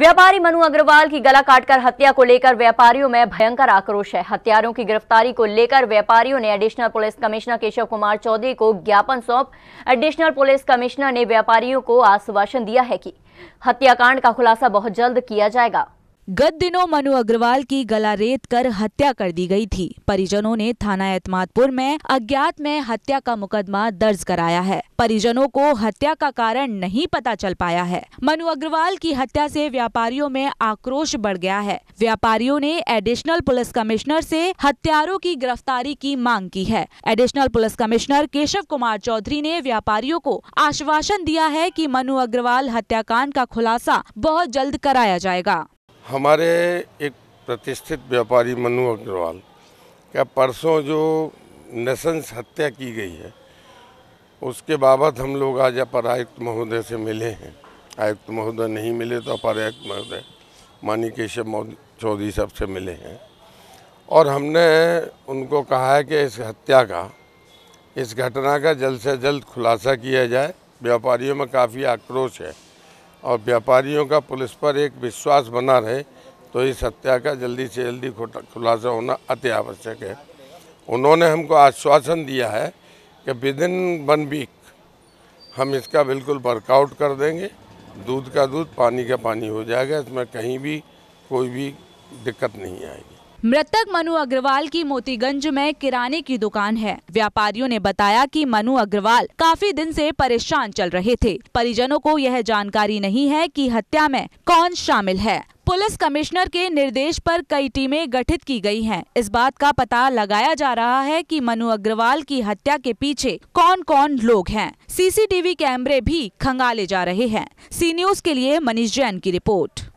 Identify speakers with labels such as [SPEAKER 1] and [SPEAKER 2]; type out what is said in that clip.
[SPEAKER 1] व्यापारी मनु अग्रवाल की गला काटकर हत्या को लेकर व्यापारियों में भयंकर आक्रोश है हत्यारों की गिरफ्तारी को लेकर व्यापारियों ने additional police commissioner Keshav Kumar Chaudhary को ज्ञापन सौंप एडिशनल पुलिस कमिश्नर ने व्यापारियों को आश्वासन दिया है कि हत्याकांड का खुलासा बहुत जल्द किया जाएगा
[SPEAKER 2] गत दिनों मनु अग्रवाल की गला रेत कर हत्या कर दी गई थी परिजनों ने थाना एतमादपुर में अज्ञात में हत्या का मुकदमा दर्ज कराया है परिजनों को हत्या का कारण नहीं पता चल पाया है मनु अग्रवाल की हत्या से व्यापारियों में आक्रोश बढ़ गया है व्यापारियों ने एडिशनल पुलिस कमिश्नर से हत्यारों की गिरफ्तारी की मांग की है additional police commissioner Keshav Kumar Chaudhary ने व्यापारियों को आश्वासन दिया है की मनु अग्रवाल हत्याकांड का खुलासा बहुत जल्द कराया जाएगा
[SPEAKER 3] हमारे एक प्रतिष्ठित व्यापारी मनु अग्रवाल का परसों जो नसंस हत्या की गई है उसके बाबत हम लोग आज अपर आयुक्त महोदय से मिले हैं आयुक्त महोदय नहीं मिले तो अपर आयुक्त महोदय मानी केशव चौधरी साहब से मिले हैं और हमने उनको कहा है कि इस हत्या का इस घटना का जल्द से जल्द खुलासा किया जाए व्यापारियों में काफ़ी आक्रोश है और व्यापारियों का पुलिस पर एक विश्वास बना रहे तो इस हत्या का जल्दी से जल्दी खुलासा होना अति आवश्यक है उन्होंने हमको आश्वासन दिया है कि विद इन वन वीक हम इसका बिल्कुल वर्कआउट कर देंगे दूध का दूध पानी का पानी हो जाएगा इसमें कहीं भी कोई भी दिक्कत नहीं आएगी
[SPEAKER 2] मृतक मनु अग्रवाल की मोतीगंज में किराने की दुकान है व्यापारियों ने बताया कि मनु अग्रवाल काफी दिन से परेशान चल रहे थे परिजनों को यह जानकारी नहीं है कि हत्या में कौन शामिल है पुलिस कमिश्नर के निर्देश पर कई टीमें गठित की गई हैं। इस बात का पता लगाया जा रहा है कि मनु अग्रवाल की हत्या के पीछे कौन कौन लोग हैं सीसीटीवी कैमरे भी खंगाले जा रहे हैं सी न्यूज के लिए मनीष जैन की रिपोर्ट